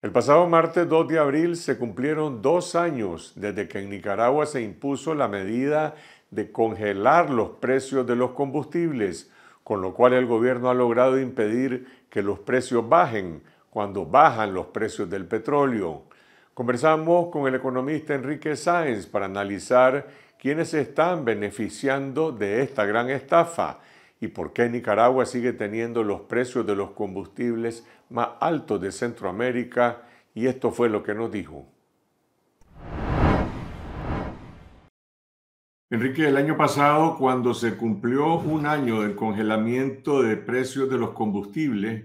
El pasado martes 2 de abril se cumplieron dos años desde que en Nicaragua se impuso la medida de congelar los precios de los combustibles, con lo cual el gobierno ha logrado impedir que los precios bajen cuando bajan los precios del petróleo. Conversamos con el economista Enrique Sáenz para analizar quiénes están beneficiando de esta gran estafa y por qué Nicaragua sigue teniendo los precios de los combustibles más altos de Centroamérica y esto fue lo que nos dijo. Enrique, el año pasado, cuando se cumplió un año del congelamiento de precios de los combustibles,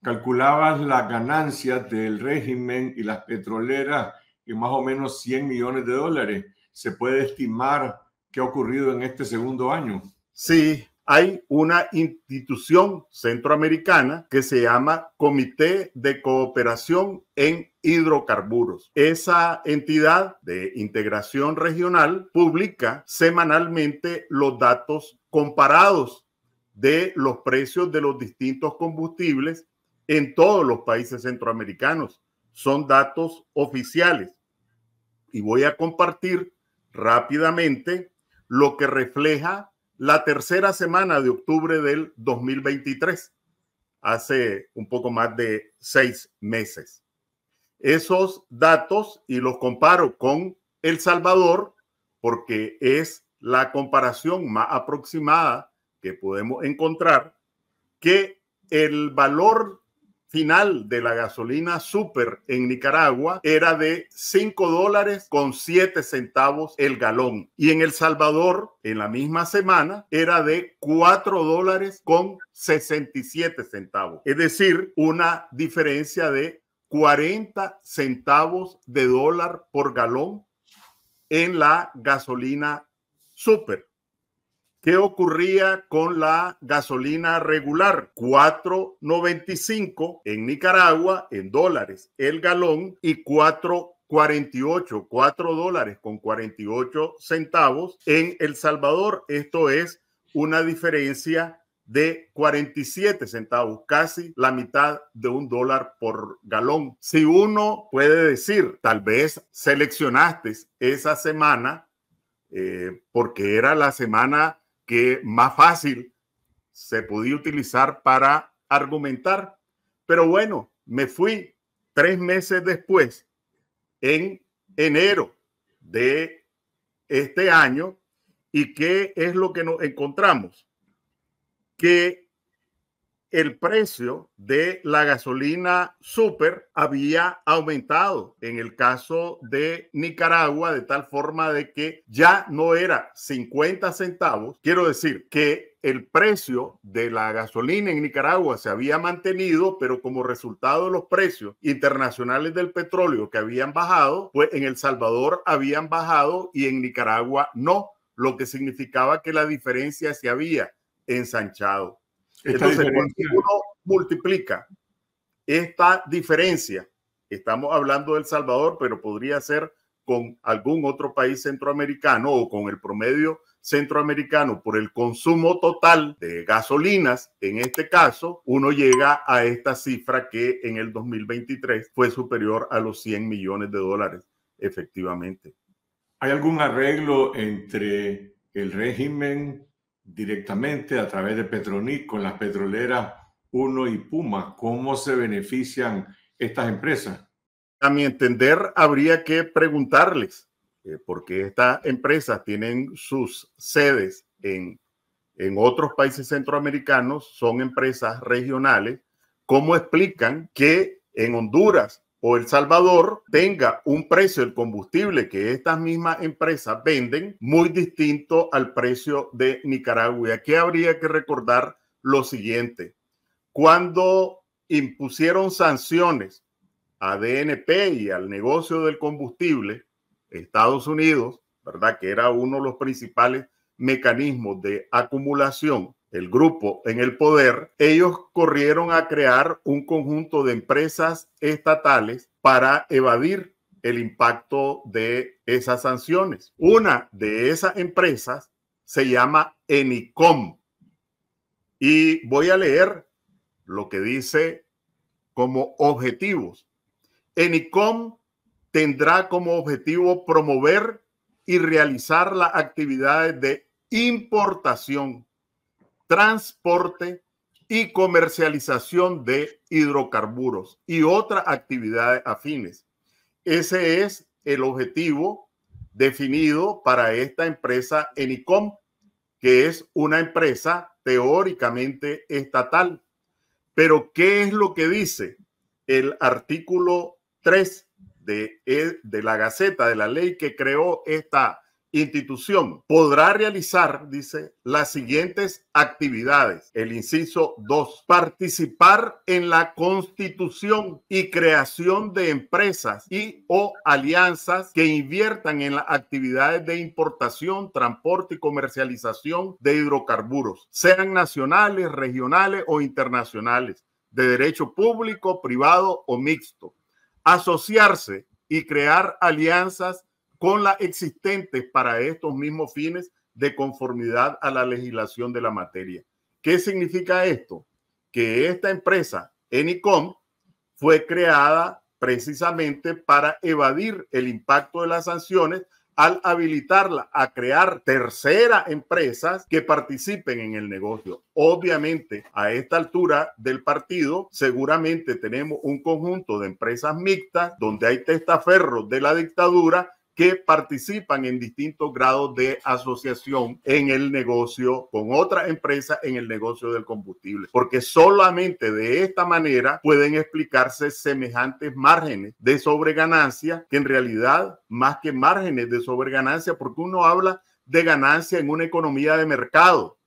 calculabas las ganancias del régimen y las petroleras en más o menos 100 millones de dólares. ¿Se puede estimar qué ha ocurrido en este segundo año? Sí, hay una institución centroamericana que se llama Comité de Cooperación en hidrocarburos. Esa entidad de integración regional publica semanalmente los datos comparados de los precios de los distintos combustibles en todos los países centroamericanos. Son datos oficiales. Y voy a compartir rápidamente lo que refleja la tercera semana de octubre del 2023, hace un poco más de seis meses. Esos datos y los comparo con El Salvador porque es la comparación más aproximada que podemos encontrar que el valor final de la gasolina super en Nicaragua era de 5 dólares con 7 centavos el galón. Y en El Salvador, en la misma semana, era de 4 dólares con 67 centavos. Es decir, una diferencia de 40 centavos de dólar por galón en la gasolina super. ¿Qué ocurría con la gasolina regular? 4.95 en Nicaragua en dólares el galón y 4.48, 4 dólares con 48 centavos en El Salvador. Esto es una diferencia de 47 centavos, casi la mitad de un dólar por galón. Si uno puede decir, tal vez seleccionaste esa semana eh, porque era la semana que más fácil se podía utilizar para argumentar. Pero bueno, me fui tres meses después, en enero de este año, y qué es lo que nos encontramos. Que el precio de la gasolina super había aumentado en el caso de Nicaragua de tal forma de que ya no era 50 centavos. Quiero decir que el precio de la gasolina en Nicaragua se había mantenido, pero como resultado de los precios internacionales del petróleo que habían bajado, pues en El Salvador habían bajado y en Nicaragua no, lo que significaba que la diferencia se había ensanchado. Entonces, cuando uno multiplica esta diferencia, estamos hablando del El Salvador, pero podría ser con algún otro país centroamericano o con el promedio centroamericano por el consumo total de gasolinas, en este caso, uno llega a esta cifra que en el 2023 fue superior a los 100 millones de dólares, efectivamente. ¿Hay algún arreglo entre el régimen directamente a través de Petronic con las petroleras Uno y Puma. ¿Cómo se benefician estas empresas? A mi entender, habría que preguntarles, eh, porque estas empresas tienen sus sedes en, en otros países centroamericanos, son empresas regionales, ¿cómo explican que en Honduras o El Salvador tenga un precio del combustible que estas mismas empresas venden muy distinto al precio de Nicaragua. Y aquí habría que recordar lo siguiente. Cuando impusieron sanciones a DNP y al negocio del combustible, Estados Unidos, ¿verdad? Que era uno de los principales mecanismos de acumulación el grupo en el poder, ellos corrieron a crear un conjunto de empresas estatales para evadir el impacto de esas sanciones. Una de esas empresas se llama Enicom. Y voy a leer lo que dice como objetivos. Enicom tendrá como objetivo promover y realizar las actividades de importación transporte y comercialización de hidrocarburos y otras actividades afines. Ese es el objetivo definido para esta empresa Enicom, que es una empresa teóricamente estatal. Pero ¿qué es lo que dice el artículo 3 de, eh, de la Gaceta, de la ley que creó esta institución podrá realizar, dice, las siguientes actividades. El inciso 2, participar en la constitución y creación de empresas y o alianzas que inviertan en las actividades de importación, transporte y comercialización de hidrocarburos, sean nacionales, regionales o internacionales, de derecho público, privado o mixto. Asociarse y crear alianzas con las existentes para estos mismos fines de conformidad a la legislación de la materia. ¿Qué significa esto? Que esta empresa, Enicom, fue creada precisamente para evadir el impacto de las sanciones al habilitarla a crear terceras empresas que participen en el negocio. Obviamente, a esta altura del partido, seguramente tenemos un conjunto de empresas mixtas donde hay testaferros de la dictadura que participan en distintos grados de asociación en el negocio con otra empresa en el negocio del combustible, porque solamente de esta manera pueden explicarse semejantes márgenes de sobreganancia, que en realidad más que márgenes de sobreganancia, porque uno habla de ganancia en una economía de mercado,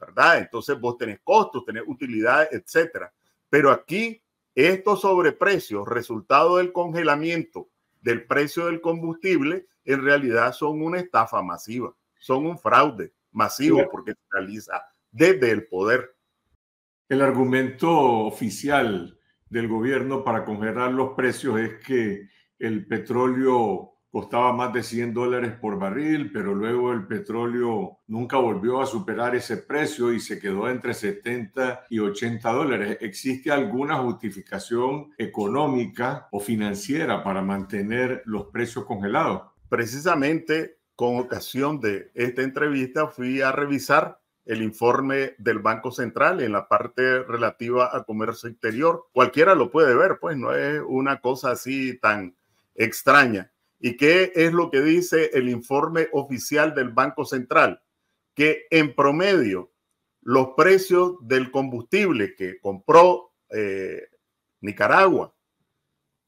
¿verdad? Entonces vos tenés costos, tenés utilidades, etcétera. Pero aquí estos sobreprecios, resultado del congelamiento del precio del combustible, en realidad son una estafa masiva, son un fraude masivo porque se realiza desde el poder. El argumento oficial del gobierno para congelar los precios es que el petróleo costaba más de 100 dólares por barril, pero luego el petróleo nunca volvió a superar ese precio y se quedó entre 70 y 80 dólares. ¿Existe alguna justificación económica o financiera para mantener los precios congelados? Precisamente con ocasión de esta entrevista fui a revisar el informe del Banco Central en la parte relativa a comercio exterior. Cualquiera lo puede ver, pues no es una cosa así tan extraña. ¿Y qué es lo que dice el informe oficial del Banco Central? Que en promedio los precios del combustible que compró eh, Nicaragua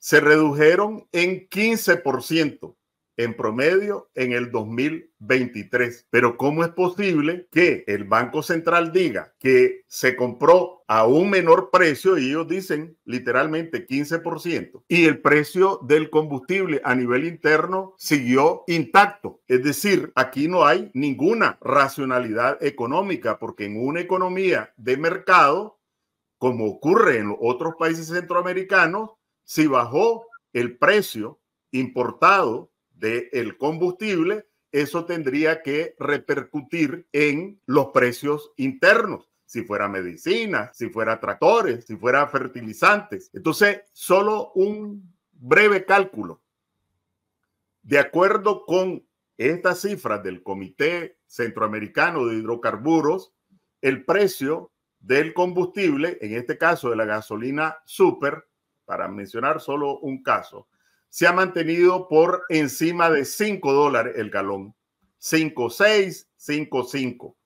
se redujeron en 15% en promedio en el 2023. Pero ¿cómo es posible que el Banco Central diga que se compró a un menor precio y ellos dicen literalmente 15% y el precio del combustible a nivel interno siguió intacto? Es decir, aquí no hay ninguna racionalidad económica porque en una economía de mercado, como ocurre en otros países centroamericanos, si bajó el precio importado del combustible, eso tendría que repercutir en los precios internos si fuera medicina, si fuera tractores, si fuera fertilizantes. Entonces, solo un breve cálculo. De acuerdo con estas cifras del Comité Centroamericano de Hidrocarburos, el precio del combustible, en este caso de la gasolina super, para mencionar solo un caso, se ha mantenido por encima de 5 dólares el galón. 5, 5.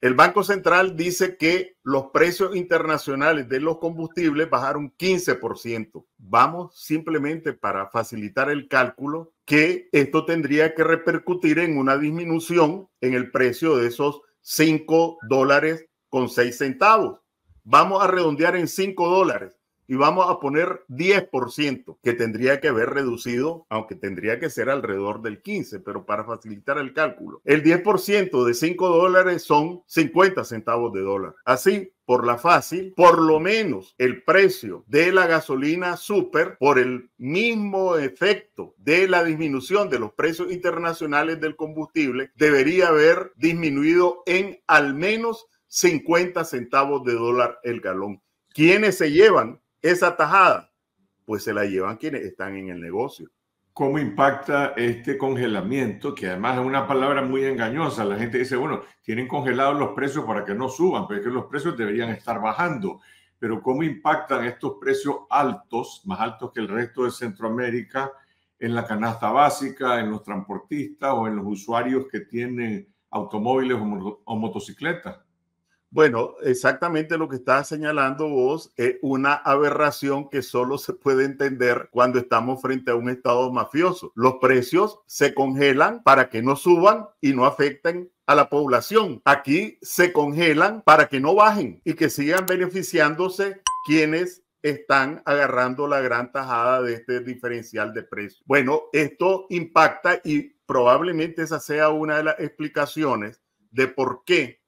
El Banco Central dice que los precios internacionales de los combustibles bajaron 15%. Vamos simplemente para facilitar el cálculo que esto tendría que repercutir en una disminución en el precio de esos 5 dólares con 6 centavos. Vamos a redondear en 5 dólares y vamos a poner 10%, que tendría que haber reducido, aunque tendría que ser alrededor del 15%, pero para facilitar el cálculo. El 10% de 5 dólares son 50 centavos de dólar. Así, por la fácil, por lo menos el precio de la gasolina super, por el mismo efecto de la disminución de los precios internacionales del combustible, debería haber disminuido en al menos 50 centavos de dólar el galón. ¿Quiénes se llevan esa tajada, pues se la llevan quienes están en el negocio. ¿Cómo impacta este congelamiento? Que además es una palabra muy engañosa. La gente dice, bueno, tienen congelados los precios para que no suban, pero es que los precios deberían estar bajando. Pero ¿cómo impactan estos precios altos, más altos que el resto de Centroamérica, en la canasta básica, en los transportistas o en los usuarios que tienen automóviles o, motocicletas? Bueno, exactamente lo que estás señalando vos es una aberración que solo se puede entender cuando estamos frente a un estado mafioso. Los precios se congelan para que no suban y no afecten a la población. Aquí se congelan para que no bajen y que sigan beneficiándose quienes están agarrando la gran tajada de este diferencial de precios. Bueno, esto impacta y probablemente esa sea una de las explicaciones de por qué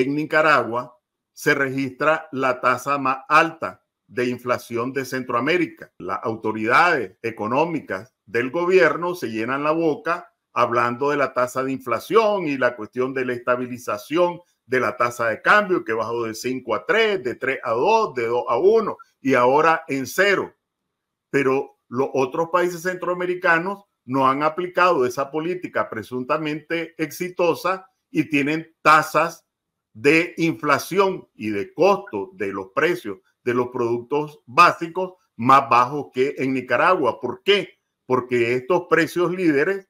en Nicaragua se registra la tasa más alta de inflación de Centroamérica. Las autoridades económicas del gobierno se llenan la boca hablando de la tasa de inflación y la cuestión de la estabilización de la tasa de cambio que bajó de 5 a 3, de 3 a 2, de 2 a 1 y ahora en cero. Pero los otros países centroamericanos no han aplicado esa política presuntamente exitosa y tienen tasas de inflación y de costo de los precios de los productos básicos más bajos que en Nicaragua. ¿Por qué? Porque estos precios líderes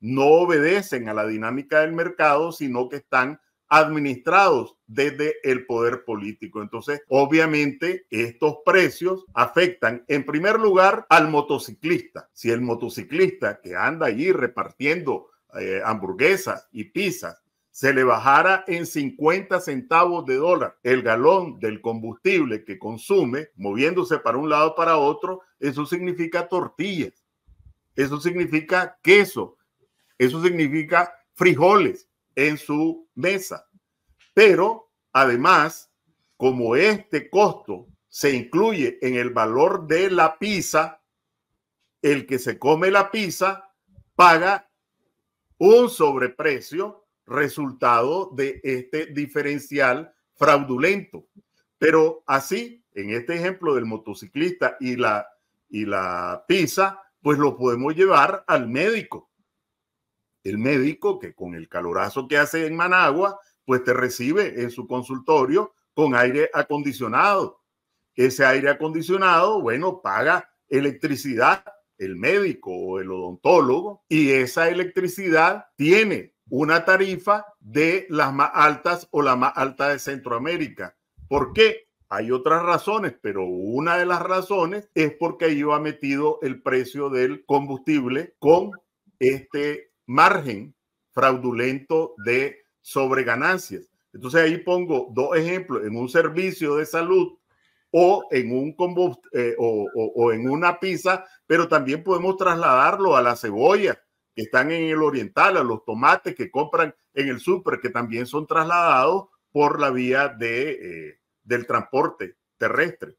no obedecen a la dinámica del mercado, sino que están administrados desde el poder político. Entonces, obviamente, estos precios afectan en primer lugar al motociclista. Si el motociclista que anda allí repartiendo eh, hamburguesas y pizzas se le bajara en 50 centavos de dólar el galón del combustible que consume, moviéndose para un lado para otro, eso significa tortillas, eso significa queso, eso significa frijoles en su mesa. Pero además, como este costo se incluye en el valor de la pizza, el que se come la pizza paga un sobreprecio resultado de este diferencial fraudulento. Pero así, en este ejemplo del motociclista y la, y la pizza, pues lo podemos llevar al médico. El médico que con el calorazo que hace en Managua, pues te recibe en su consultorio con aire acondicionado. Ese aire acondicionado, bueno, paga electricidad el médico o el odontólogo y esa electricidad tiene una tarifa de las más altas o la más alta de Centroamérica. ¿Por qué? Hay otras razones, pero una de las razones es porque yo ha metido el precio del combustible con este margen fraudulento de sobreganancias. Entonces ahí pongo dos ejemplos, en un servicio de salud o en, un eh, o en una pizza, pero también podemos trasladarlo a la cebolla que están en el oriental, a los tomates que compran en el súper, que también son trasladados por la vía de, eh, del transporte terrestre.